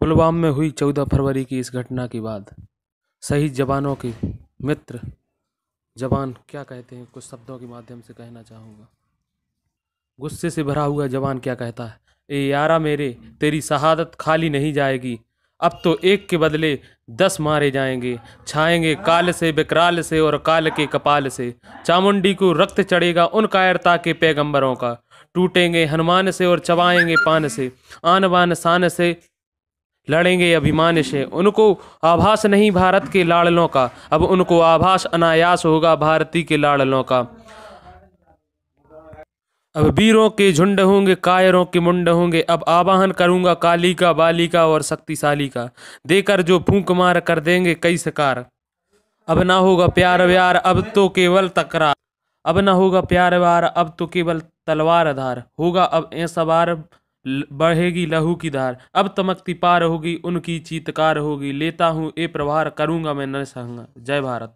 पुलवाम में हुई चौदह फरवरी की इस घटना के बाद शहीद जवानों के मित्र जवान क्या कहते हैं कुछ शब्दों के माध्यम से कहना चाहूँगा गुस्से से भरा हुआ जवान क्या कहता है ए यारा मेरे तेरी शहादत खाली नहीं जाएगी अब तो एक के बदले दस मारे जाएंगे छाएंगे काल से बकराल से और काल के कपाल से चामुंडी को रक्त चढ़ेगा उन कायरता के पैगंबरों का टूटेंगे हनुमान से और चबाएंगे पान से आन बान शान से लड़ेंगे अभिमान से उनको आभास नहीं भारत के लाड़लों का अब उनको आभास अनायास होगा भारती के लाड़लों का अब वीरों के झुंड होंगे कायरों के मुंड होंगे अब आवाहन करूंगा काली का बाली का और शक्तिशाली का देकर जो फूंक मार कर देंगे कई सकार अब ना होगा प्यार व्यार अब तो केवल तकरार अब ना होगा प्यार व्यार अब तो केवल तलवार धार होगा अब ऐसा बार बढ़ेगी लहू की धार अब तमकती पार होगी उनकी चीतकार होगी लेता हूँ ए प्रभार करूँगा मैं नरसंग जय भारत